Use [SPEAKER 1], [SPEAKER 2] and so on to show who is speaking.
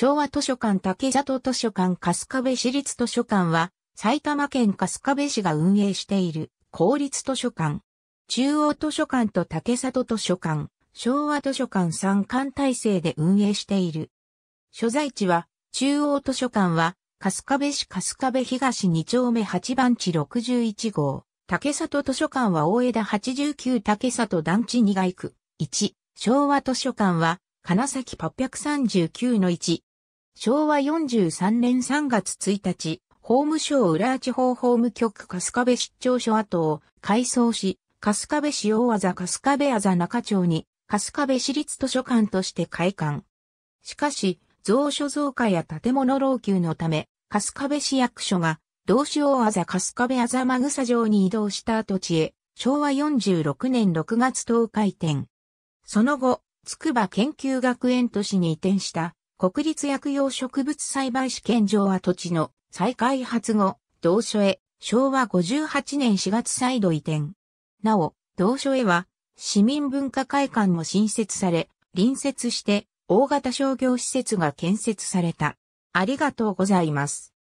[SPEAKER 1] 昭和図書館竹里図書館春日部市立図書館は、埼玉県春日部市が運営している公立図書館。中央図書館と竹里図書館、昭和図書館3館体制で運営している。所在地は、中央図書館は、春日部市春日部東2丁目8番地61号。竹里図書館は大江田89竹里団地2街区1。昭和図書館は、金崎839の1。昭和43年3月1日、法務省浦和地方法務局春日部出張所跡を改装し、春日部市大技春日部あ中町に春日部市立図書館として開館。しかし、蔵書増加や建物老朽のため、春日部市役所が、同市大技春日部あまぐさ城に移動した跡地へ、昭和46年6月10日移転。その後、筑波研究学園都市に移転した国立薬用植物栽培試験場跡地の再開発後、同所へ昭和58年4月再度移転。なお、同所へは市民文化会館も新設され、隣接して大型商業施設が建設された。ありがとうございます。